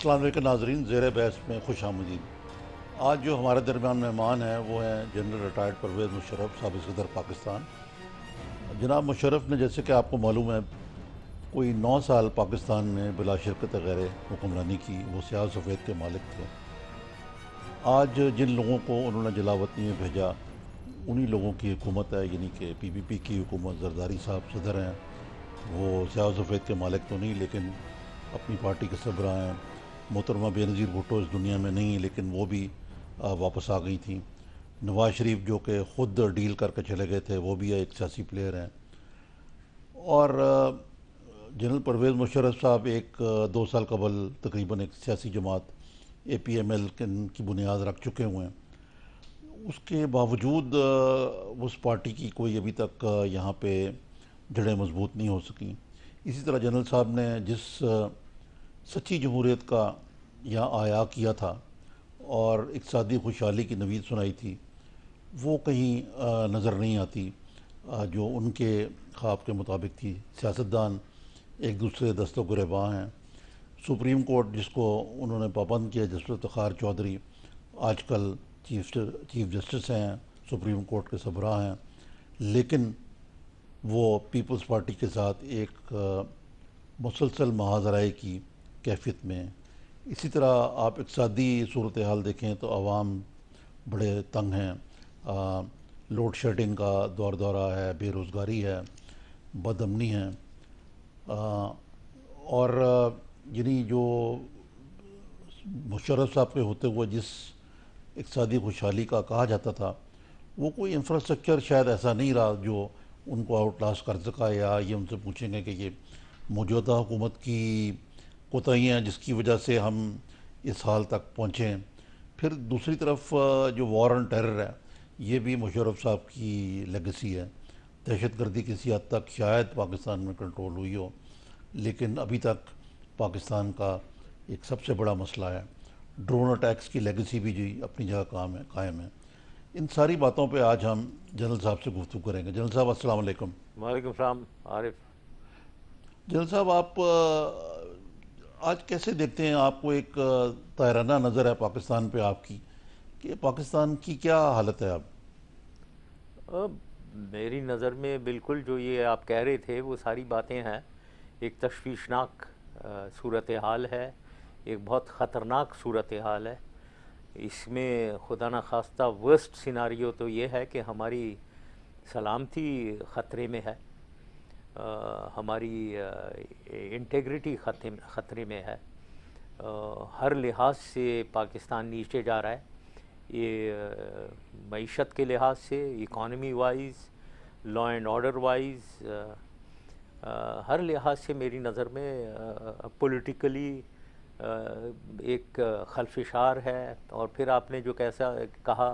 असलम नाजरीन ज़ेर बहस में खुश आमदीद आज जो हमारे दरमियान मेहमान हैं वो हैं जनरल रिटायर्ड परवेज़ मुशरफ साहब सदर पाकिस्तान जनाब मुशरफ ने जैसे कि आपको मालूम है कोई नौ साल पाकिस्तान में बिला शिरकत गैर हुक्मरानी की वो सियाह सफ़ेद के मालिक थे आज जिन लोगों को उन्होंने जलावतनी में भेजा उन्हीं लोगों की हुकूमत है यानी कि पी पी पी की हुकूमत जरदारी साहब सदर हैं वो सियाह सफ़ेद के मालिक तो नहीं लेकिन अपनी पार्टी के सबरा हैं मोहतरमा बेनज़ीर भुट्टो इस दुनिया में नहीं है लेकिन वो भी वापस आ गई थी नवाज शरीफ जो कि ख़ुद डील करके चले गए थे वो भी एक सियासी प्लेयर हैं और जनरल परवेज़ मुशरफ साहब एक दो साल कबल तकरीबन एक सियासी जमात ए पी एम एल की बुनियाद रख चुके हुए हैं उसके बावजूद उस पार्टी की कोई अभी तक यहाँ पे जड़ें मजबूत नहीं हो सकें इसी तरह जनरल साहब ने जिस सच्ची जमहूरीत का यहाँ आया किया था और इकसादी खुशहाली की नवीद सुनाई थी वो कहीं नज़र नहीं आती जो उनके ख्वाब के मुताबिक थी सियासतदान एक दूसरे दस्तों को रहबा हैं सुप्रीम कोर्ट जिसको उन्होंने पाबंद किया जस्टिस तखार चौधरी आजकल चीफ चीफ जस्टिस हैं सुप्रीम कोर्ट के सबरा हैं लेकिन वो पीपल्स पार्टी के साथ एक मुसलसल महाजराई की कैफियत में इसी तरह आप इकतदी सूरत हाल देखें तो आवाम बड़े तंग हैं लोड शेडिंग का दौर दौरा है बेरोज़गारी है बदमनी है आ, और यानी जो मुशरफ साहब के होते हुए जिस इकतदी खुशहाली का कहा जाता था वो कोई इंफ्रास्ट्रक्चर शायद ऐसा नहीं रहा जो उनको आउटलास्ट कर सका या ये उनसे पूछेंगे कि ये मौजूदा हुकूमत की कोताहियाँ जिसकी वजह से हम इस हाल तक पहुँचे फिर दूसरी तरफ जो वॉर ऑन टेरर है ये भी मुशरफ साहब की लगेसी है दहशत गर्दी किसी हद तक शायद पाकिस्तान में कंट्रोल हुई हो लेकिन अभी तक पाकिस्तान का एक सबसे बड़ा मसला है ड्रोन अटैक्स की लेगेसी भी जी अपनी जगह काम है कायम है इन सारी बातों पे आज हम जनरल साहब से गुफ्तु करेंगे जनरल साहब असल वालेकुम वालेकुम सलाम आरिफ जनरल साहब आप आज कैसे देखते हैं आपको एक तयराना नज़र है पाकिस्तान पे आपकी कि पाकिस्तान की क्या हालत है अब अब मेरी नज़र में बिल्कुल जो ये आप कह रहे थे वो सारी बातें हैं एक तशवीशनाक सूरत हाल है एक बहुत ख़तरनाक सूरत हाल है इसमें खुदा न खास्ता वर्स्ट सिनारी तो ये है कि हमारी सलामती ख़तरे में है हमारी इंटेग्रिटी ख़तरे में है हर लिहाज से पाकिस्तान नीचे जा रहा है ये मीशत के लिहाज से economy wise law and order wise हर लिहाज से मेरी नज़र में पॉलिटिकली एक खलफिशार है और फिर आपने जो कैसा कहा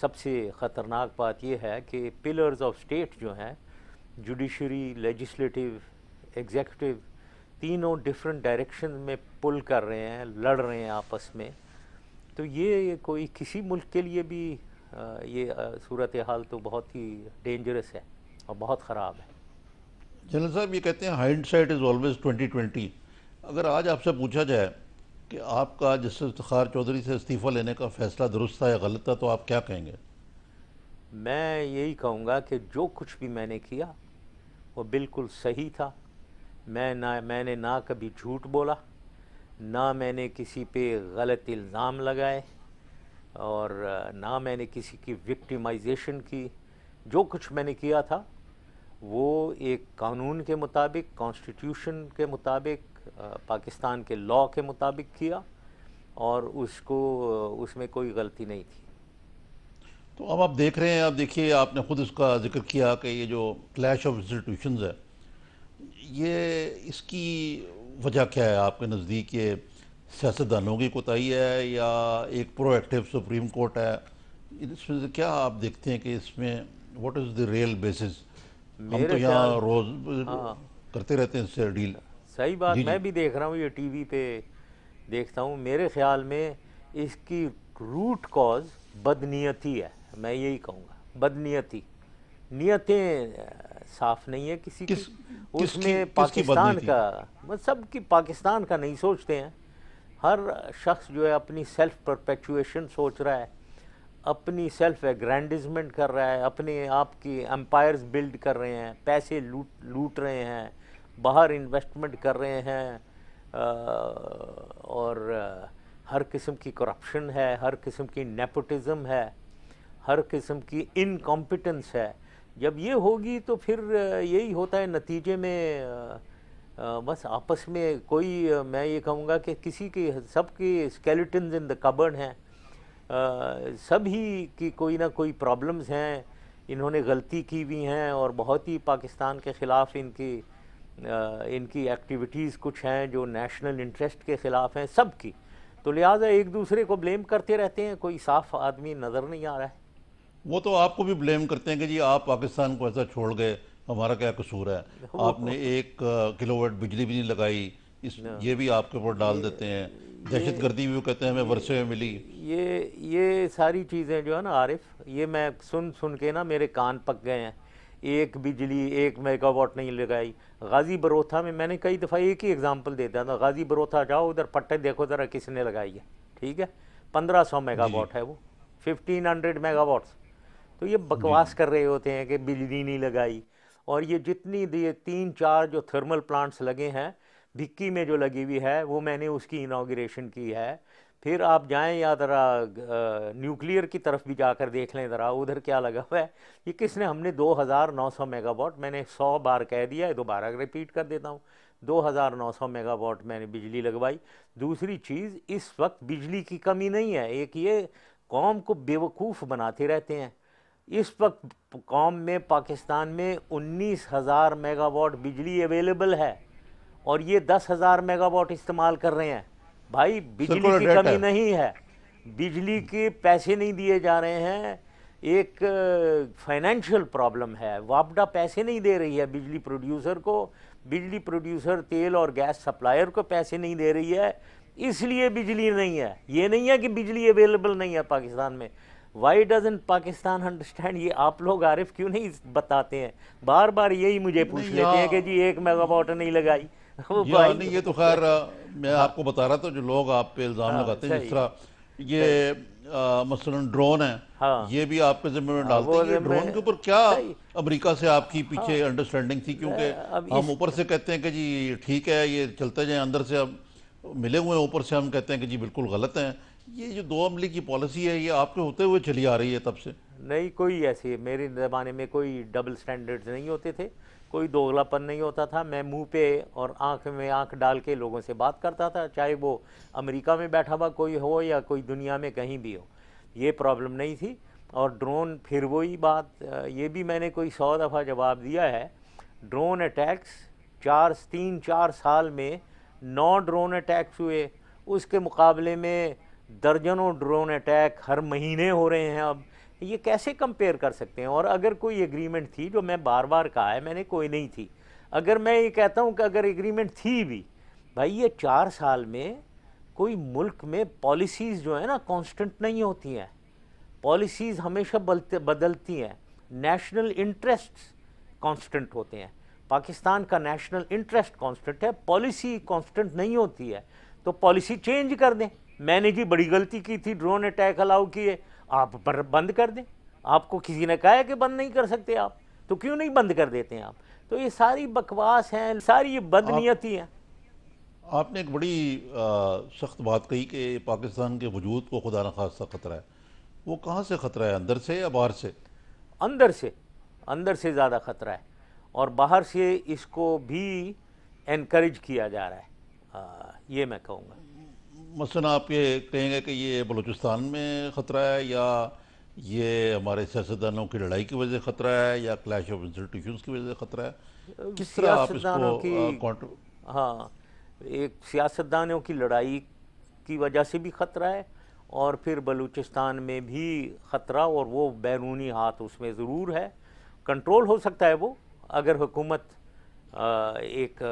सबसे ख़तरनाक बात यह है कि पिलर्स ऑफ स्टेट जो हैं जुडिशरी लेजिस्लेटिव एग्जीक्यूटिव तीनों डिफरेंट डायरेक्शन में पुल कर रहे हैं लड़ रहे हैं आपस में तो ये कोई किसी मुल्क के लिए भी ये सूरत हाल तो बहुत ही डेंजरस है और बहुत ख़राब है जनरल साहब ये कहते हैं hindsight is always twenty twenty अगर आज आपसे पूछा जाए कि आपका जस्टिस इफ्तार चौधरी से इस्तीफ़ा लेने का फ़ैसला दुरुस्त था या गलत था तो आप क्या कहेंगे मैं यही कहूँगा कि जो कुछ भी मैंने किया वो बिल्कुल सही था मैं ना मैंने ना कभी झूठ बोला ना मैंने किसी पे गलत इल्ज़ाम लगाए और ना मैंने किसी की विक्टिमाइजेशन की जो कुछ मैंने किया था वो एक कानून के मुताबिक कॉन्स्टिट्यूशन के मुताबिक पाकिस्तान के लॉ के मुताबिक किया और उसको उसमें कोई गलती नहीं थी तो अब आप देख रहे हैं आप देखिए आपने ख़ुद इसका जिक्र किया कि ये जो क्लैश ऑफ इंस्टीट्यूशन है ये इसकी वजह क्या है आपके नज़दीक ये सियासतदानों की कोताही है या एक प्रोएक्टिव सुप्रीम कोर्ट है इसमें से क्या आप देखते हैं कि इसमें what is the real basis हम तो यहाँ रोज़ हाँ। करते रहते हैं इससे डील सही बात मैं भी देख रहा हूँ ये टीवी पे देखता हूँ मेरे ख्याल में इसकी रूट कॉज बदनीयती है मैं यही कहूँगा बदनीयती नियतें साफ नहीं है किसी किस, की उसमें पाकिस्तान का मतलब सब की पाकिस्तान का नहीं सोचते हैं हर शख्स जो है अपनी सेल्फ परपेचुएशन सोच रहा है अपनी सेल्फ एग्रैंडिजमेंट कर रहा है अपने आप की एम्पायर्स बिल्ड कर रहे हैं पैसे लूट लूट रहे हैं बाहर इन्वेस्टमेंट कर रहे हैं आ, और हर किस्म की करप्शन है हर किस्म की नेपोटिज़म है हर किस्म की इनकॉम्पिटेंस है जब ये होगी तो फिर यही होता है नतीजे में बस आपस में कोई मैं ये कहूँगा कि किसी के सब के स्केलेटन इन द कबर्ड हैं सभी की कोई ना कोई प्रॉब्लम्स हैं इन्होंने गलती की हुई हैं और बहुत ही पाकिस्तान के ख़िलाफ़ इनकी इनकी एक्टिविटीज़ कुछ हैं जो नेशनल इंटरेस्ट के ख़िलाफ़ हैं सब की तो लिहाजा एक दूसरे को ब्लेम करते रहते हैं कोई साफ़ आदमी नज़र नहीं आ रहा है वो तो आपको भी ब्लेम करते हैं कि जी आप पाकिस्तान को ऐसा छोड़ गए हमारा क्या कसूर है आपने तो- एक किलोवाट बिजली भी नहीं लगाई इस ये भी आपके ऊपर डाल देते हैं दहशत गर्दी भी कहते हैं हमें वर्षे में मिली ये ये सारी चीज़ें जो है ना आरिफ ये मैं सुन सुन के ना मेरे कान पक गए हैं एक बिजली एक मेगावाट नहीं लगाई गाजी बरोथा में मैंने कई दफ़ा एक ही एग्ज़ाम्पल दिया था गाजी बरोथा जाओ उधर पट्टे देखो ज़रा किसने लगाई है ठीक है पंद्रह सौ मेगावाट है वो फिफ्टीन हंड्रेड मेगावाट्स तो ये बकवास कर रहे होते हैं कि बिजली नहीं लगाई और ये जितनी ये तीन चार जो थर्मल प्लांट्स लगे हैं भिक्की में जो लगी हुई है वो मैंने उसकी इनाग्रेशन की है फिर आप जाएं या ज़रा न्यूक्लियर की तरफ भी जाकर देख लें ज़रा उधर क्या लगा हुआ है ये किसने हमने 2900 मेगावाट मैंने 100 बार कह दिया है दोबारा रिपीट कर देता हूँ 2900 मेगावाट मैंने बिजली लगवाई दूसरी चीज़ इस वक्त बिजली की कमी नहीं है एक ये कौम को बेवकूफ़ बनाते रहते हैं इस वक्त कॉम में पाकिस्तान में उन्नीस हज़ार मेगावाट बिजली अवेलेबल है और ये दस हज़ार मेगावाट इस्तेमाल कर रहे हैं भाई बिजली की कमी नहीं है बिजली के पैसे नहीं दिए जा रहे हैं एक फाइनेंशियल प्रॉब्लम है वापडा पैसे नहीं दे रही है बिजली प्रोड्यूसर को बिजली प्रोड्यूसर तेल और गैस सप्लायर को पैसे नहीं दे रही है इसलिए बिजली नहीं है ये नहीं है कि बिजली अवेलेबल नहीं है पाकिस्तान में वाई डजन पाकिस्तान अंडरस्टैंड ये आप लोग आरिफ क्यों नहीं बताते हैं बार बार यही मुझे पूछ लेते हैं कि जी एक मेगावाट नहीं लगाई नहीं ये तो खैर मैं आपको बता रहा था जो लोग आप पे इल्ज़ाम हाँ, लगाते हैं जिस तरह ये मसलन ड्रोन है हाँ, ये भी आपके जिम्मे में हाँ, डालते हैं ड्रोन के ऊपर क्या अमेरिका से आपकी पीछे हाँ, अंडरस्टैंडिंग थी क्योंकि हम ऊपर से कहते हैं कि जी ठीक है ये चलते जाएं अंदर से अब मिले हुए ऊपर से हम कहते हैं कि जी बिल्कुल गलत हैं ये जो दो अमले की पॉलिसी है ये आपके होते हुए चली आ रही है तब से नहीं कोई ऐसे मेरे ज़माने में कोई डबल स्टैंडर्ड्स नहीं होते थे कोई दोगलापन नहीं होता था मैं मुंह पे और आंख में आंख डाल के लोगों से बात करता था चाहे वो अमेरिका में बैठा हुआ कोई हो या कोई दुनिया में कहीं भी हो ये प्रॉब्लम नहीं थी और ड्रोन फिर वही बात ये भी मैंने कोई सौ दफ़ा जवाब दिया है ड्रोन अटैक्स चार तीन चार साल में नौ ड्रोन अटैक्स हुए उसके मुकाबले में दर्जनों ड्रोन अटैक हर महीने हो रहे हैं अब ये कैसे कंपेयर कर सकते हैं और अगर कोई एग्रीमेंट थी जो मैं बार बार कहा है मैंने कोई नहीं थी अगर मैं ये कहता हूँ कि अगर एग्रीमेंट थी भी भाई ये चार साल में कोई मुल्क में पॉलिसीज़ जो है ना कांस्टेंट नहीं होती हैं पॉलिसीज़ हमेशा बदलती हैं नेशनल इंटरेस्ट कांस्टेंट होते हैं पाकिस्तान का नेशनल इंटरेस्ट कांस्टेंट है पॉलिसी कांस्टेंट नहीं होती है तो पॉलिसी चेंज कर दें मैंने जी बड़ी गलती की थी ड्रोन अटैक अलाउ किए आप बंद कर दें आपको किसी ने कहा है कि बंद नहीं कर सकते आप तो क्यों नहीं बंद कर देते हैं आप तो ये सारी बकवास हैं सारी ये बदनीयती हैं आपने एक बड़ी सख्त बात कही कि पाकिस्तान के वजूद को खुदा न खासा खतरा है वो कहाँ से खतरा है अंदर से या बाहर से अंदर से अंदर से ज़्यादा खतरा है और बाहर से इसको भी इनक्रेज किया जा रहा है आ, ये मैं कहूँगा मसला आप ये कहेंगे कि ये बलूचिस्तान में ख़तरा है या ये हमारे सियासतदानों की लड़ाई की वजह से ख़तरा है या क्लैश ऑफ इंस्टीट्यूशन की वजह से ख़तरा है किस तरह आप इसको आ, हाँ एक सियासतदानों की लड़ाई की वजह से भी ख़तरा है और फिर बलूचिस्तान में भी ख़तरा और वो बैरूनी हाथ उसमें ज़रूर है कंट्रोल हो सकता है वो अगर हुकूमत एक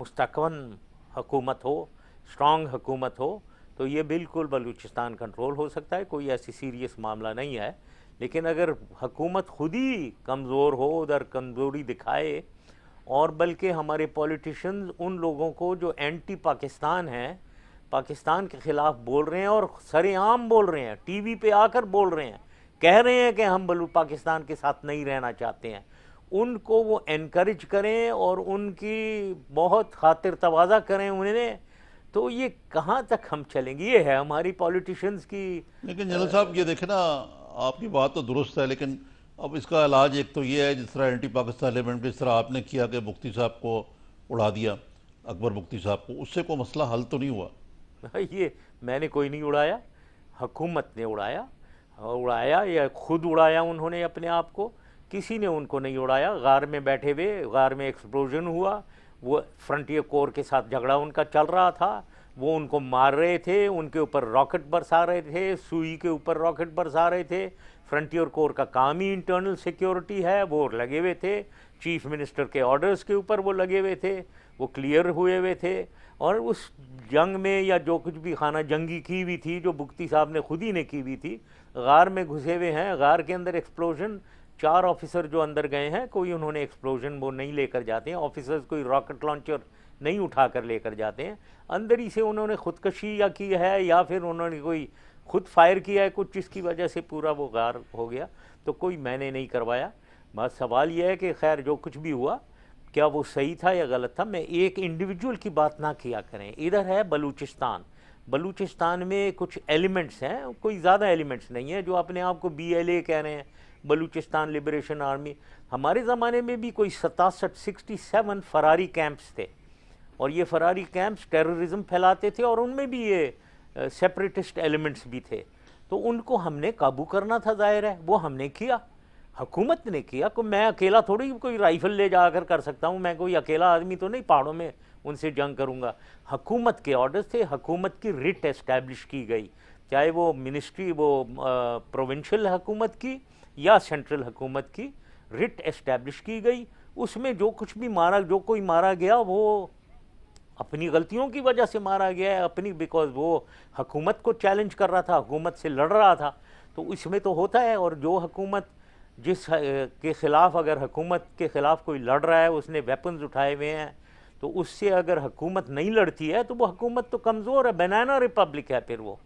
मुस्तकवन हकूमत हो स्ट्रॉन्ग हुकूमत हो तो ये बिल्कुल बलूचिस्तान कंट्रोल हो सकता है कोई ऐसी सीरियस मामला नहीं है लेकिन अगर हकूमत खुद ही कमज़ोर हो उधर कमज़ोरी दिखाए और बल्कि हमारे पॉलिटिशियंस उन लोगों को जो एंटी पाकिस्तान हैं पाकिस्तान के ख़िलाफ़ बोल रहे हैं और सरेआम बोल रहे हैं टीवी पे आकर बोल रहे हैं कह रहे हैं कि हम बलू पाकिस्तान के साथ नहीं रहना चाहते हैं उनको वो इनक्रेज करें और उनकी बहुत खातिर तोज़ा करें उन्हें तो ये कहाँ तक हम चलेंगे ये है हमारी पॉलिटिशियंस की लेकिन जनरल साहब ये देखे ना आपकी बात तो दुरुस्त है लेकिन अब इसका इलाज एक तो ये है जिस तरह एंटी पाकिस्तान एलिमेंट जिस तरह आपने किया कि मुफ्ती साहब को उड़ा दिया अकबर मुफ्ती साहब को उससे कोई मसला हल तो नहीं हुआ ये मैंने कोई नहीं उड़ाया हकूमत ने उड़ाया उड़ाया या खुद उड़ाया उन्होंने अपने आप को किसी ने उनको नहीं उड़ाया गार में बैठे हुए गार में एक्सप्लोजन हुआ वो फ्रंटियर कोर के साथ झगड़ा उनका चल रहा था वो उनको मार रहे थे उनके ऊपर रॉकेट बरसा रहे थे सुई के ऊपर रॉकेट बरसा रहे थे फ्रंटियर कोर का काम ही इंटरनल सिक्योरिटी है वो लगे हुए थे चीफ मिनिस्टर के ऑर्डर्स के ऊपर वो लगे हुए थे वो क्लियर हुए हुए थे और उस जंग में या जो कुछ भी खाना जंगी की हुई थी जो बुक्ति साहब ने खुद ही ने की हुई थी गार में घुसे हुए हैं गार के अंदर एक्सप्लोजन चार ऑफिसर जो अंदर गए हैं कोई उन्होंने एक्सप्लोजन वो नहीं लेकर जाते हैं ऑफिसर्स कोई रॉकेट लॉन्चर नहीं उठा कर लेकर जाते हैं अंदर ही से उन्होंने खुदकशी या की है या फिर उन्होंने कोई खुद फायर किया है कुछ जिसकी वजह से पूरा वो गार हो गया तो कोई मैंने नहीं करवाया बस सवाल यह है कि खैर जो कुछ भी हुआ क्या वो सही था या गलत था मैं एक इंडिविजुअल की बात ना किया करें इधर है बलूचिस्तान बलूचिस्तान में कुछ एलिमेंट्स हैं कोई ज़्यादा एलिमेंट्स नहीं है जो अपने आप को बी एल ए कह रहे हैं बलूचिस्तान लिबरेशन आर्मी हमारे ज़माने में भी कोई सतासठ सिक्सटी सेवन फरारी कैंप्स थे और ये फरारी कैंप्स टेररिज्म फैलाते थे और उनमें भी ये सेपरेटिस्ट एलिमेंट्स भी थे तो उनको हमने काबू करना था ज़ाहिर है वो हमने किया हुकूमत ने किया को मैं अकेला थोड़ी कोई राइफ़ल ले जाकर कर सकता हूँ मैं कोई अकेला आदमी तो नहीं पहाड़ों में उनसे जंग करूँगा हकूमत के ऑर्डर थे हकूमत की रिट एस्टैब्लिश की गई चाहे वो मिनिस्ट्री वो प्रोविंशल हकूमत की या सेंट्रल हुकूमत की रिट एस्टेब्लिश की गई उसमें जो कुछ भी मारा जो कोई मारा गया वो अपनी गलतियों की वजह से मारा गया है अपनी बिकॉज वो हकूमत को चैलेंज कर रहा था हकूमत से लड़ रहा था तो इसमें तो होता है और जो हकूमत जिस के ख़िलाफ़ अगर हकूमत के ख़िलाफ़ कोई लड़ रहा है उसने वेपन्स उठाए हुए हैं तो उससे अगर हकूमत नहीं लड़ती है तो वो हकूमत तो कमज़ोर है बनाना रिपब्लिक है फिर वो